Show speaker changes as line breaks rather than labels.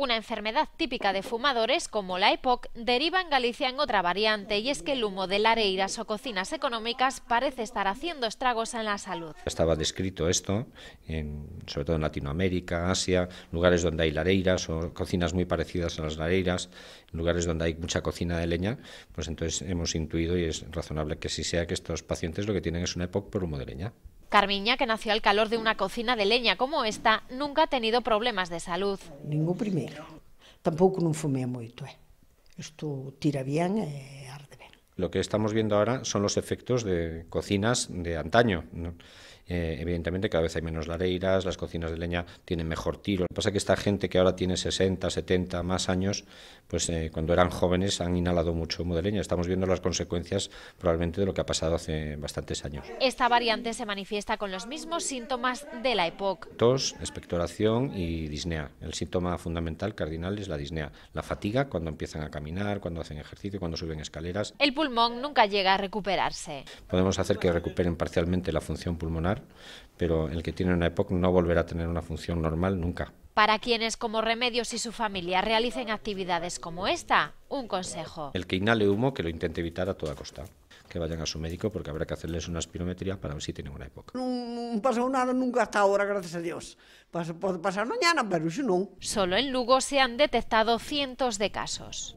Una enfermedad típica de fumadores, como la EPOC, deriva en Galicia en otra variante, y es que el humo de lareiras o cocinas económicas parece estar haciendo estragos en la salud.
Estaba descrito esto, en, sobre todo en Latinoamérica, Asia, lugares donde hay lareiras o cocinas muy parecidas a las lareiras, lugares donde hay mucha cocina de leña, pues entonces hemos intuido y es razonable que sí sea que estos pacientes lo que tienen es una EPOC por humo de leña.
Carmiña, que nació al calor de una cocina de leña como esta, nunca ha tenido problemas de
salud. Ningún primero. Tampoco no fumé mucho. Eh. Esto tira bien y e arde bien. Lo que estamos viendo ahora son los efectos de cocinas de antaño eh, evidentemente cada vez hay menos lareiras, las cocinas de leña tienen mejor tiro. Lo que pasa es que esta gente que ahora tiene 60, 70 más años, pues eh, cuando eran jóvenes han inhalado mucho humo de leña. Estamos viendo las consecuencias probablemente de lo que ha pasado hace bastantes años.
Esta variante se manifiesta con los mismos síntomas de la época:
Tos, expectoración y disnea. El síntoma fundamental cardinal es la disnea. La fatiga cuando empiezan a caminar, cuando hacen ejercicio, cuando suben escaleras.
El pulmón nunca llega a recuperarse.
Podemos hacer que recuperen parcialmente la función pulmonar pero el que tiene una EPOC no volverá a tener una función normal nunca.
Para quienes como Remedios y su familia realicen actividades como esta, un consejo.
El que inhale humo, que lo intente evitar a toda costa. Que vayan a su médico porque habrá que hacerles una aspirometría para ver si tienen una época. No pasado nada nunca hasta ahora, gracias a Dios. Puede pasar mañana, pero si no.
Solo en Lugo se han detectado cientos de casos.